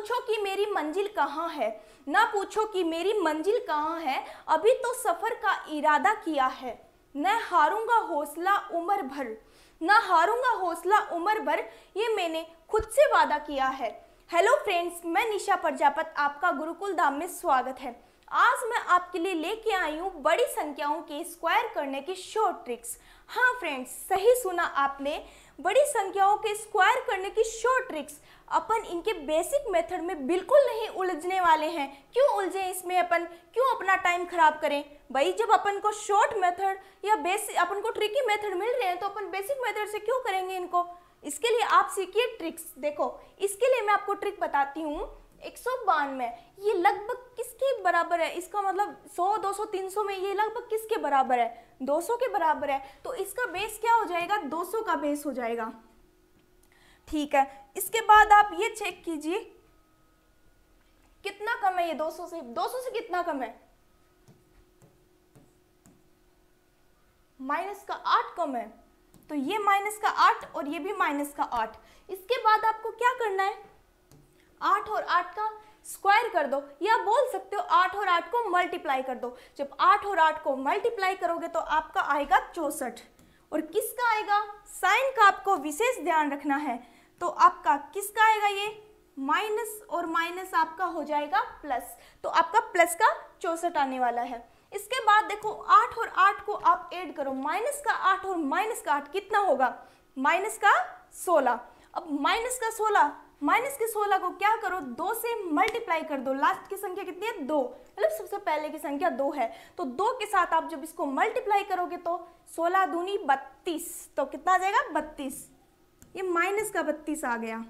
पूछो कि मेरी मंजिल कहाँ है ना पूछो कि मेरी मंजिल कहाँ है अभी तो सफ़र का इरादा किया है न हारूंगा हौसला उम्र भर न हारूंगा हौसला उम्र भर ये मैंने खुद से वादा किया है हेलो फ्रेंड्स मैं निशा प्रजापत आपका गुरुकुल धाम में स्वागत है आज मैं आपके लिए लेके आई हूँ बड़ी संख्याओं के स्क्वायर करने की शॉर्ट ट्रिक्स हाँ फ्रेंड्स सही सुना आपने बड़ी संख्याओं के स्क्वायर करने की शॉर्ट ट्रिक्स अपन इनके बेसिक मेथड में बिल्कुल नहीं उलझने वाले हैं क्यों उलझे इसमें अपन क्यों अपना टाइम खराब करें भाई जब अपन को शॉर्ट मेथड या बेसिक अपन को ट्रिकी मेथड मिल रहे हैं तो अपन बेसिक मेथड से क्यों करेंगे इनको इसके लिए आप सीखिए ट्रिक्स देखो इसके लिए मैं आपको ट्रिक बताती हूँ एक सौ बानवे ये लगभग किसके बराबर है इसका मतलब 100, 200, 300 में ये लगभग किसके बराबर है 200 के बराबर है तो इसका बेस क्या हो जाएगा 200 का बेस हो जाएगा ठीक है इसके बाद आप ये चेक कीजिए कितना कम है ये 200 से 200 से कितना कम है माइनस का आठ कम है तो ये माइनस का आठ और ये भी माइनस का आठ इसके बाद आपको क्या करना है आठ और आठ का स्क्वायर कर दो या बोल सकते हो आठ और आठ को मल्टीप्लाई कर दो जब आठ और आठ को मल्टीप्लाई करोगे तो आपका आएगा चौसठ और किसका आएगा साइन का आपको विशेष ध्यान रखना है तो आपका किसका आएगा ये माइनस और माइनस आपका हो जाएगा प्लस तो आपका प्लस का चौसठ आने वाला है इसके बाद देखो आठ और आठ को आप ऐड करो माइनस का आठ और माइनस का आठ कितना होगा माइनस का सोलह अब माइनस का सोलह माइनस के सोलह को क्या करो दो से मल्टीप्लाई कर दो लास्ट की संख्या कितनी है दो मतलब सबसे पहले की संख्या दो है तो दो के साथ आप जब इसको मल्टीप्लाई करोगे तो सोलह दूनी बत्तीस तो कितना आ जाएगा बत्तीस ये माइनस का बत्तीस आ गया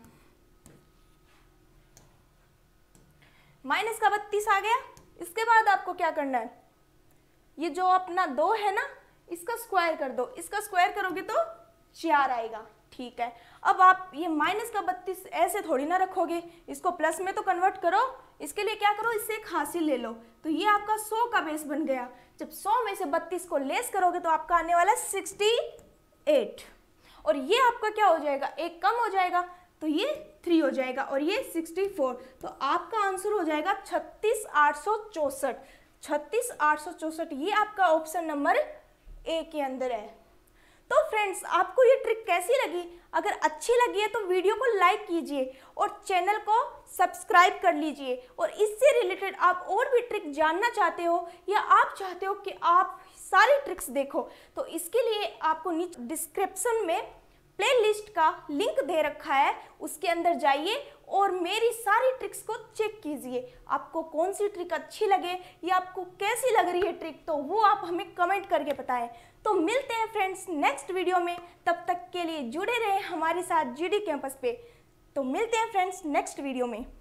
माइनस का बत्तीस आ गया इसके बाद आपको क्या करना है ये जो अपना दो है ना इसका स्क्वायर कर दो इसका स्क्वायर करोगे तो चार आएगा ठीक है अब आप ये माइनस का बत्तीस ऐसे थोड़ी ना रखोगे इसको प्लस में तो कन्वर्ट करो इसके लिए क्या करो इससे एक हासिल ले लो तो ये आपका सौ का बेस बन गया जब सौ में से बत्तीस को लेस करोगे तो आपका आने वाला सिक्सटी एट और ये आपका क्या हो जाएगा एक कम हो जाएगा तो ये थ्री हो जाएगा और ये सिक्सटी फोर तो आपका आंसर हो जाएगा छत्तीस आठ सौ चौसठ छत्तीस आठ सौ चौसठ ये आपका ऑप्शन नंबर ए के अंदर है तो फ्रेंड्स आपको ये ट्रिक कैसी लगी अगर अच्छी लगी है तो वीडियो को लाइक कीजिए और चैनल को सब्सक्राइब कर लीजिए और इससे रिलेटेड आप और भी ट्रिक जानना चाहते हो या आप चाहते हो कि आप सारी ट्रिक्स देखो तो इसके लिए आपको नीचे डिस्क्रिप्शन में प्लेलिस्ट का लिंक दे रखा है उसके अंदर जाइए और मेरी सारी ट्रिक्स को चेक कीजिए आपको कौन सी ट्रिक अच्छी लगे या आपको कैसी लग रही है ट्रिक तो वो आप हमें कमेंट करके बताएं तो मिलते हैं फ्रेंड्स नेक्स्ट वीडियो में तब तक के लिए जुड़े रहें हमारे साथ जीडी कैंपस पे तो मिलते हैं फ्रेंड्स नेक्स्ट वीडियो में